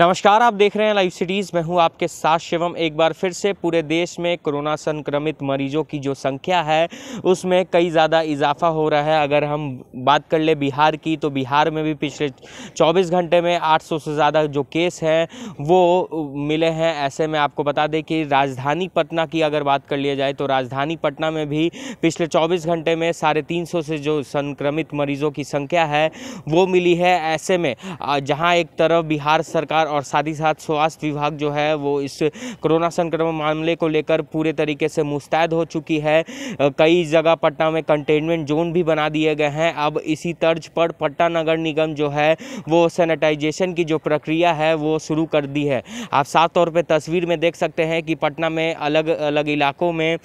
नमस्कार आप देख रहे हैं लाइव सिटीज़ मैं हूं आपके साथ शिवम एक बार फिर से पूरे देश में कोरोना संक्रमित मरीजों की जो संख्या है उसमें कई ज़्यादा इजाफा हो रहा है अगर हम बात कर ले बिहार की तो बिहार में भी पिछले 24 घंटे में 800 से ज़्यादा जो केस हैं वो मिले हैं ऐसे में आपको बता दें कि राजधानी पटना की अगर बात कर लिया जाए तो राजधानी पटना में भी पिछले चौबीस घंटे में साढ़े से जो संक्रमित मरीजों की संख्या है वो मिली है ऐसे में जहाँ एक तरफ बिहार सरकार और साथ ही साथ स्वास्थ्य विभाग जो है वो इस कोरोना संक्रमण मामले को लेकर पूरे तरीके से मुस्तैद हो चुकी है कई जगह पटना में कंटेनमेंट जोन भी बना दिए गए हैं अब इसी तर्ज पर पटना नगर निगम जो है वो सैनिटाइजेशन की जो प्रक्रिया है वो शुरू कर दी है आप साफ तौर पर तस्वीर में देख सकते हैं कि पटना में अलग अलग इलाकों में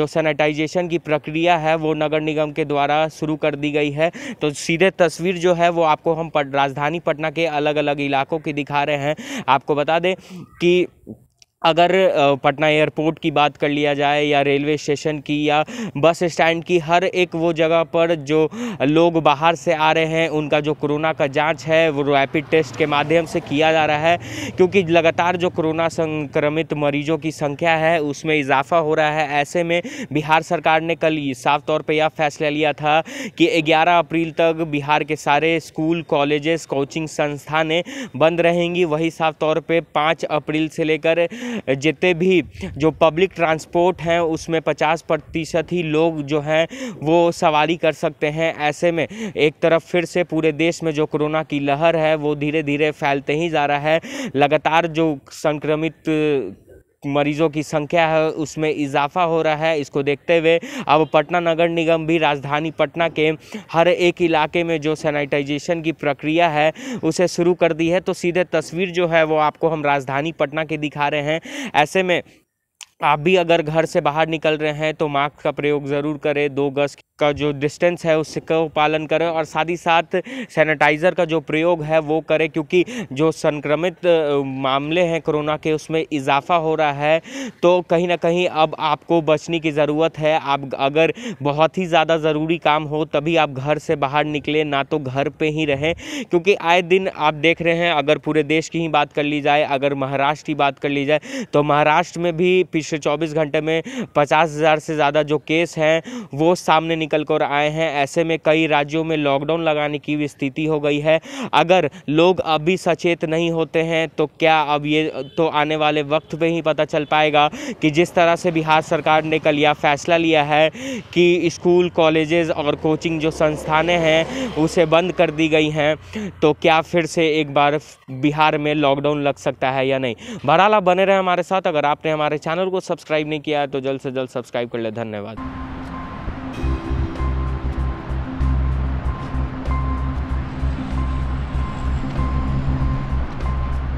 जो सैनिटाइजेशन की प्रक्रिया है वो नगर निगम के द्वारा शुरू कर दी गई है तो सीधे तस्वीर जो है वो आपको हम राजधानी पटना के अलग अलग इलाकों की दिखा रहे हैं है आपको बता दें कि अगर पटना एयरपोर्ट की बात कर लिया जाए या रेलवे स्टेशन की या बस स्टैंड की हर एक वो जगह पर जो लोग बाहर से आ रहे हैं उनका जो कोरोना का जांच है वो रैपिड टेस्ट के माध्यम से किया जा रहा है क्योंकि लगातार जो कोरोना संक्रमित मरीजों की संख्या है उसमें इजाफा हो रहा है ऐसे में बिहार सरकार ने कल साफ तौर पर यह फैसला लिया था कि ग्यारह अप्रैल तक बिहार के सारे स्कूल कॉलेजेस कोचिंग संस्थानें बंद रहेंगी वही साफ तौर पर पाँच अप्रैल से लेकर जितने भी जो पब्लिक ट्रांसपोर्ट हैं उसमें पचास प्रतिशत ही लोग जो हैं वो सवारी कर सकते हैं ऐसे में एक तरफ फिर से पूरे देश में जो कोरोना की लहर है वो धीरे धीरे फैलते ही जा रहा है लगातार जो संक्रमित मरीजों की संख्या है उसमें इजाफा हो रहा है इसको देखते हुए अब पटना नगर निगम भी राजधानी पटना के हर एक इलाके में जो सैनिटाइजेशन की प्रक्रिया है उसे शुरू कर दी है तो सीधे तस्वीर जो है वो आपको हम राजधानी पटना के दिखा रहे हैं ऐसे में आप भी अगर घर से बाहर निकल रहे हैं तो मास्क का प्रयोग ज़रूर करें दो गज का जो डिस्टेंस है उसको पालन करें और साथ ही साथ सैनिटाइज़र का जो प्रयोग है वो करें क्योंकि जो संक्रमित मामले हैं कोरोना के उसमें इजाफा हो रहा है तो कहीं ना कहीं अब आपको बचने की ज़रूरत है आप अगर बहुत ही ज़्यादा ज़रूरी काम हो तभी आप घर से बाहर निकले ना तो घर पे ही रहें क्योंकि आए दिन आप देख रहे हैं अगर पूरे देश की ही बात कर ली जाए अगर महाराष्ट्र की बात कर ली जाए तो महाराष्ट्र में भी पिछले चौबीस घंटे में पचास हज़ार से ज़्यादा जो केस हैं वो सामने निकल निकल कर आए हैं ऐसे में कई राज्यों में लॉकडाउन लगाने की भी स्थिति हो गई है अगर लोग अभी सचेत नहीं होते हैं तो क्या अब ये तो आने वाले वक्त में ही पता चल पाएगा कि जिस तरह से बिहार सरकार ने कल यह फैसला लिया है कि स्कूल कॉलेजेस और कोचिंग जो संस्थानें हैं उसे बंद कर दी गई हैं तो क्या फिर से एक बार बिहार में लॉकडाउन लग सकता है या नहीं बहरहाल बने रहे हमारे साथ अगर आपने हमारे चैनल को सब्सक्राइब नहीं किया है तो जल्द से जल्द सब्सक्राइब कर ले धन्यवाद